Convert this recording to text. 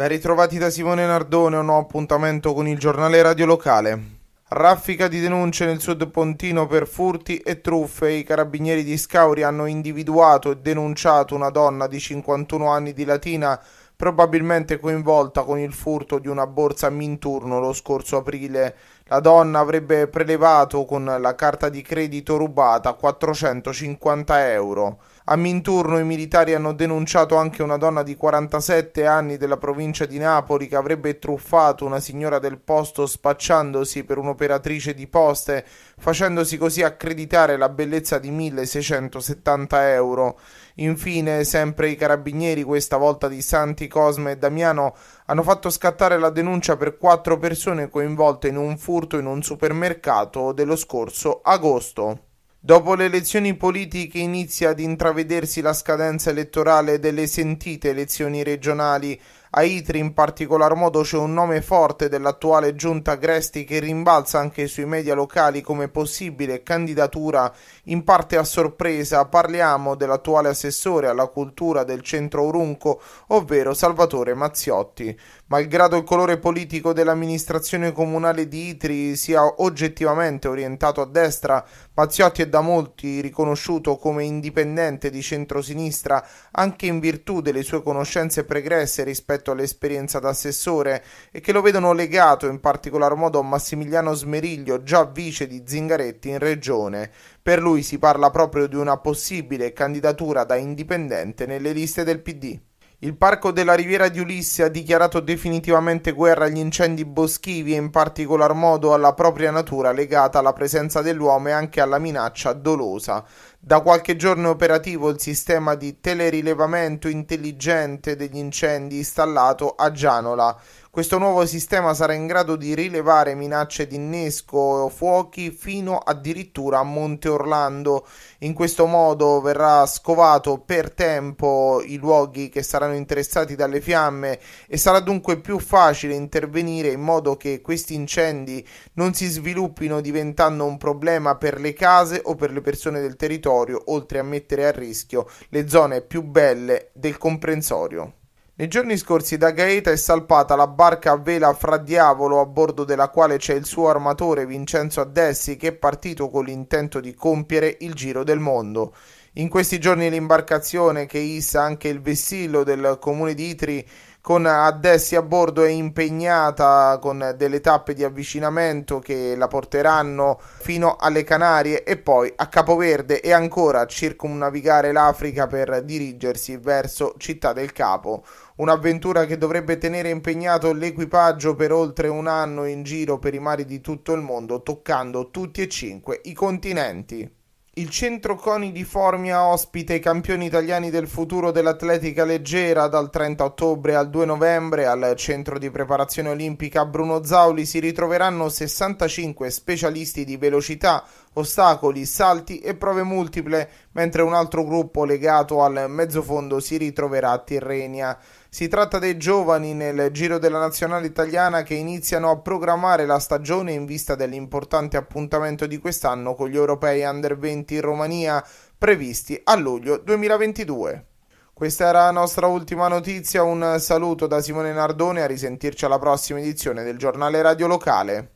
Ben ritrovati da Simone Nardone, un nuovo appuntamento con il giornale radio locale. Raffica di denunce nel sud Pontino per furti e truffe. I carabinieri di Scauri hanno individuato e denunciato una donna di 51 anni di Latina probabilmente coinvolta con il furto di una borsa Minturno lo scorso aprile. La donna avrebbe prelevato con la carta di credito rubata 450 euro. A Minturno i militari hanno denunciato anche una donna di 47 anni della provincia di Napoli che avrebbe truffato una signora del posto spacciandosi per un'operatrice di poste, facendosi così accreditare la bellezza di 1670 euro. Infine, sempre i carabinieri, questa volta di Santi Cosme e Damiano, hanno fatto scattare la denuncia per quattro persone coinvolte in un furto in un supermercato dello scorso agosto. Dopo le elezioni politiche inizia ad intravedersi la scadenza elettorale delle sentite elezioni regionali. A Itri in particolar modo c'è un nome forte dell'attuale giunta Gresti che rimbalza anche sui media locali come possibile candidatura in parte a sorpresa. Parliamo dell'attuale assessore alla cultura del centro Urunco, ovvero Salvatore Mazziotti. Malgrado il colore politico dell'amministrazione comunale di Itri sia oggettivamente orientato a destra, Mazziotti è da molti riconosciuto come indipendente di centrosinistra anche in virtù delle sue conoscenze pregresse rispetto all'esperienza d'assessore e che lo vedono legato in particolar modo a Massimiliano Smeriglio, già vice di Zingaretti in regione. Per lui si parla proprio di una possibile candidatura da indipendente nelle liste del PD. Il Parco della Riviera di Ulisse ha dichiarato definitivamente guerra agli incendi boschivi e in particolar modo alla propria natura legata alla presenza dell'uomo e anche alla minaccia dolosa. Da qualche giorno è operativo il sistema di telerilevamento intelligente degli incendi installato a Gianola. Questo nuovo sistema sarà in grado di rilevare minacce di innesco o fuochi fino addirittura a Monte Orlando. In questo modo verrà scovato per tempo i luoghi che saranno interessati dalle fiamme e sarà dunque più facile intervenire in modo che questi incendi non si sviluppino diventando un problema per le case o per le persone del territorio territorio, oltre a mettere a rischio le zone più belle del comprensorio. Nei giorni scorsi da Gaeta è salpata la barca a vela Fra Diavolo, a bordo della quale c'è il suo armatore Vincenzo Addessi, che è partito con l'intento di compiere il giro del mondo. In questi giorni l'imbarcazione, che issa anche il vessillo del comune di Itri, con addessi a bordo è impegnata con delle tappe di avvicinamento che la porteranno fino alle Canarie e poi a Capoverde e ancora a circumnavigare l'Africa per dirigersi verso Città del Capo. Un'avventura che dovrebbe tenere impegnato l'equipaggio per oltre un anno in giro per i mari di tutto il mondo, toccando tutti e cinque i continenti. Il centro Coni di Formia ospita i campioni italiani del futuro dell'atletica leggera dal 30 ottobre al 2 novembre al centro di preparazione olimpica Bruno Zauli si ritroveranno 65 specialisti di velocità, ostacoli, salti e prove multiple, mentre un altro gruppo legato al mezzofondo si ritroverà a Tirrenia. Si tratta dei giovani nel giro della nazionale italiana che iniziano a programmare la stagione in vista dell'importante appuntamento di quest'anno con gli europei under 20 appuntamenti in Romania previsti a luglio 2022. Questa era la nostra ultima notizia, un saluto da Simone Nardone, a risentirci alla prossima edizione del giornale radio locale.